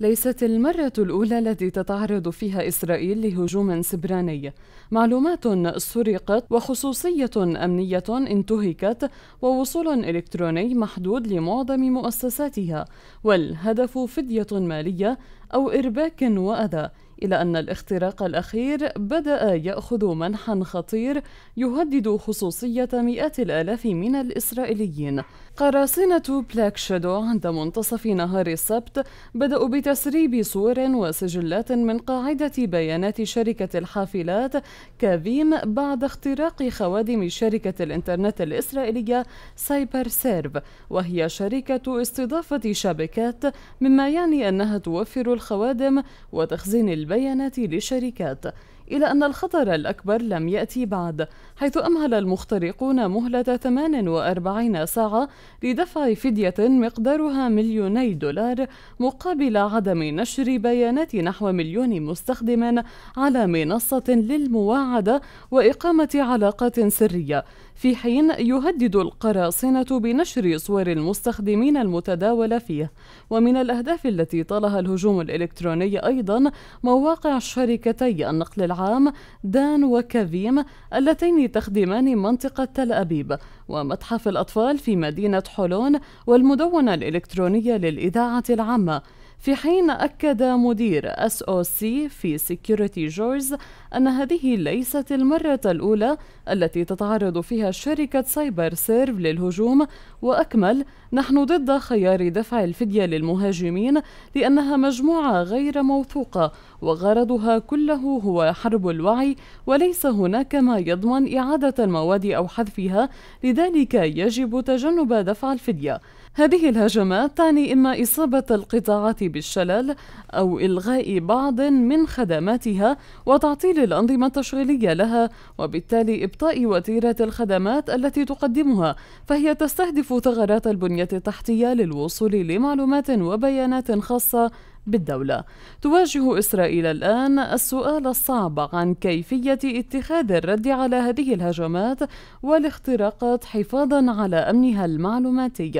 ليست المرة الأولى التي تتعرض فيها إسرائيل لهجوم سبراني. معلومات سرقت وخصوصية أمنية انتهكت ووصول إلكتروني محدود لمعظم مؤسساتها، والهدف فدية مالية أو إرباك وأذى إلى أن الاختراق الأخير بدأ يأخذ منحا خطير يهدد خصوصية مئات الآلاف من الإسرائيليين قراصنة بلاك شادو عند منتصف نهار السبت بدأوا بتسريب صور وسجلات من قاعدة بيانات شركة الحافلات كافيم بعد اختراق خوادم شركة الإنترنت الإسرائيلية سايبر سيرف وهي شركة استضافة شبكات مما يعني أنها توفر الخوادم وتخزين الب... البيانات للشركات إلى أن الخطر الأكبر لم يأتي بعد حيث أمهل المخترقون مهلة 48 ساعة لدفع فدية مقدارها مليوني دولار مقابل عدم نشر بيانات نحو مليون مستخدم على منصة للمواعدة وإقامة علاقات سرية في حين يهدد القراصنة بنشر صور المستخدمين المتداولة فيه ومن الأهداف التي طالها الهجوم الإلكتروني أيضا مواقع شركتي النقل العالمي الطعام دان وكافيم اللتين تخدمان منطقة تل أبيب ومتحف الأطفال في مدينة حولون والمدونة الإلكترونية للإذاعة العامة في حين أكد مدير اس او سي في سيكيورتي جورز أن هذه ليست المرة الأولى التي تتعرض فيها شركة سايبر سيرف للهجوم وأكمل نحن ضد خيار دفع الفدية للمهاجمين لأنها مجموعة غير موثوقة وغرضها كله هو حرب الوعي وليس هناك ما يضمن إعادة المواد أو حذفها لذلك يجب تجنب دفع الفدية هذه الهجمات تعني إما إصابة القطاعات بالشلل أو إلغاء بعض من خدماتها وتعطيل الأنظمة التشغيلية لها وبالتالي إبطاء وتيرة الخدمات التي تقدمها فهي تستهدف ثغرات البنية التحتية للوصول لمعلومات وبيانات خاصة بالدولة. تواجه إسرائيل الآن السؤال الصعب عن كيفية اتخاذ الرد على هذه الهجمات والاختراقات حفاظا على أمنها المعلوماتي.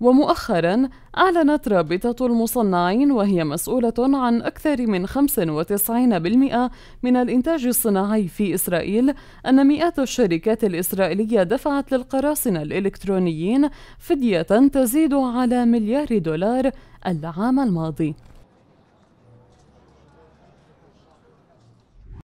ومؤخرا أعلنت رابطة المصنعين وهي مسؤولة عن أكثر من 95% من الإنتاج الصناعي في إسرائيل أن مئات الشركات الإسرائيلية دفعت للقراصنة الإلكترونيين فدية تزيد على مليار دولار العام الماضي